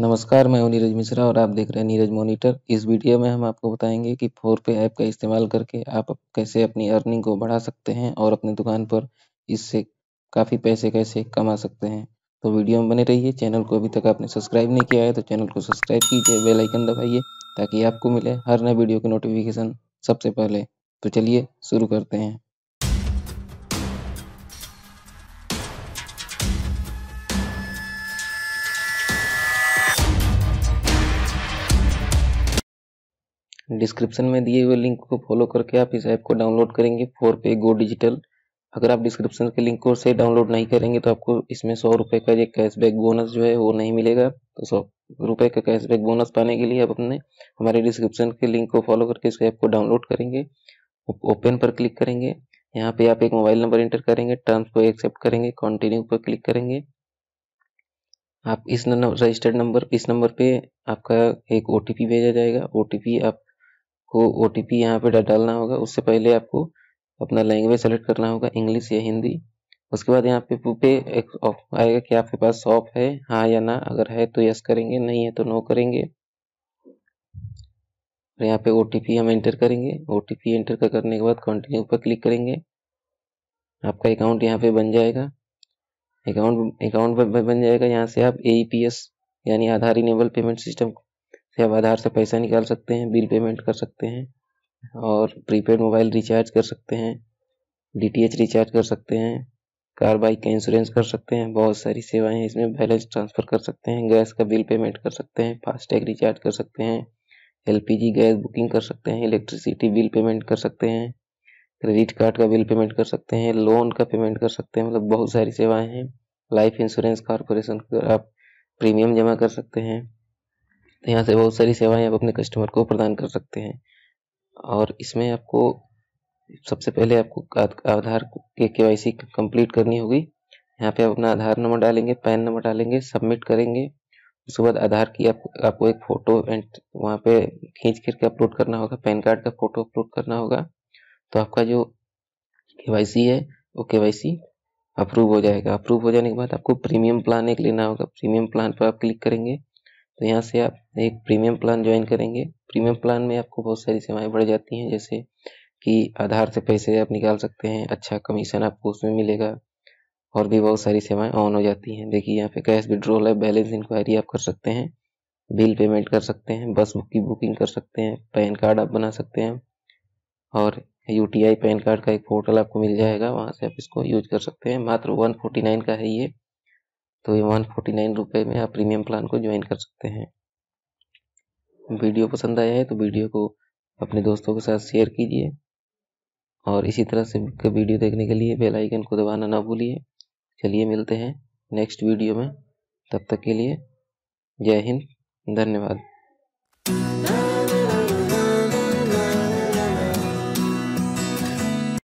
नमस्कार मैं हूं नीरज मिश्रा और आप देख रहे हैं नीरज मॉनिटर इस वीडियो में हम आपको बताएंगे कि फोर पे ऐप का इस्तेमाल करके आप कैसे अपनी अर्निंग को बढ़ा सकते हैं और अपनी दुकान पर इससे काफ़ी पैसे कैसे कमा सकते हैं तो वीडियो में बने रहिए चैनल को अभी तक आपने सब्सक्राइब नहीं किया है तो चैनल को सब्सक्राइब कीजिए बेलाइकन दबाइए ताकि आपको मिले हर नए वीडियो की नोटिफिकेशन सबसे पहले तो चलिए शुरू करते हैं डिस्क्रिप्शन में दिए हुए लिंक को फॉलो करके आप इस ऐप को डाउनलोड करेंगे फोर पे गो डिजिटल अगर आप डिस्क्रिप्शन के लिंक को से डाउनलोड नहीं करेंगे तो आपको इसमें सौ रुपये का एक कैशबैक बोनस जो है वो नहीं मिलेगा तो सौ रुपये का कैशबैक बोनस पाने के लिए आप अपने हमारे डिस्क्रिप्शन के लिंक को फॉलो करके इस ऐप को डाउनलोड करेंगे ओपन पर क्लिक करेंगे यहाँ पे आप एक मोबाइल नंबर इंटर करेंगे टर्म्स को एक्सेप्ट करेंगे कंटिन्यू पर क्लिक करेंगे आप इस नंबर रजिस्टर्ड नंबर इस नंबर पे आपका एक ओ भेजा जाएगा ओ आप को ओ टी पी यहाँ पर डालना होगा उससे पहले आपको अपना लैंग्वेज सेलेक्ट करना होगा इंग्लिश या हिंदी उसके बाद यहाँ पे पे एक आएगा कि आपके पास शॉप है हाँ या ना अगर है तो यस करेंगे नहीं है तो नो करेंगे और यहाँ पे ओ हम एंटर करेंगे ओ एंटर कर करने के बाद कंटिन्यू पर क्लिक करेंगे आपका अकाउंट यहाँ पे बन जाएगा अकाउंट अकाउंट बन जाएगा यहाँ से आप ए यानी आधार इनेबल पेमेंट सिस्टम से आप आधार से पैसा निकाल सकते हैं बिल पेमेंट कर सकते हैं और प्रीपेड मोबाइल रिचार्ज कर सकते हैं डीटीएच रिचार्ज कर सकते हैं कार बाइक का इंश्योरेंस कर सकते हैं बहुत सारी सेवाएं हैं इसमें बैलेंस ट्रांसफ़र कर सकते हैं गैस का बिल पेमेंट कर सकते हैं फास्टैग रिचार्ज कर सकते हैं एलपीजी गैस बुकिंग कर सकते हैं इलेक्ट्रिसिटी बिल पेमेंट कर सकते हैं क्रेडिट कार्ड का बिल पेमेंट कर सकते हैं लोन का पेमेंट कर सकते हैं मतलब बहुत सारी सेवाएँ हैं लाइफ इंश्योरेंस कॉरपोरेशन आप प्रीमियम जमा कर सकते हैं तो यहाँ से बहुत सारी सेवाएं आप अपने कस्टमर को प्रदान कर सकते हैं और इसमें आपको सबसे पहले आपको आधार के के वाई सी कम्प्लीट करनी होगी यहाँ पे आप अपना आधार नंबर डालेंगे पैन नंबर डालेंगे सबमिट करेंगे उसके बाद आधार की आप, आपको एक फ़ोटो एंड वहाँ पे खींच करके अपलोड करना होगा पैन कार्ड का फ़ोटो अपलोड करना होगा तो आपका जो के वाई सी है वो के वाई सी अप्रूव हो जाएगा अप्रूव हो जाने के बाद आपको प्रीमियम प्लान एक लेना होगा प्रीमियम प्लान पर आप क्लिक करेंगे तो यहाँ से आप एक प्रीमियम प्लान ज्वाइन करेंगे प्रीमियम प्लान में आपको बहुत सारी सेवाएं बढ़ जाती हैं जैसे कि आधार से पैसे आप निकाल सकते हैं अच्छा कमीशन आपको उसमें मिलेगा और भी बहुत सारी सेवाएं ऑन हो जाती हैं देखिए यहाँ पे कैश विड्रॉल है बैलेंस इंक्वायरी आप कर सकते हैं बिल पेमेंट कर सकते हैं बस की बुकिंग कर सकते हैं पैन कार्ड आप बना सकते हैं और यू पैन कार्ड का एक पोर्टल आपको मिल जाएगा वहाँ से आप इसको यूज कर सकते हैं मात्र वन फोर्टी नाइन का है ये तो ये वन फोर्टी नाइन रुपये में आप प्रीमियम प्लान को ज्वाइन कर सकते हैं वीडियो पसंद आया है तो वीडियो को अपने दोस्तों के साथ शेयर कीजिए और इसी तरह से वीडियो देखने के लिए बेल आइकन को दबाना ना भूलिए चलिए मिलते हैं नेक्स्ट वीडियो में तब तक के लिए जय हिंद धन्यवाद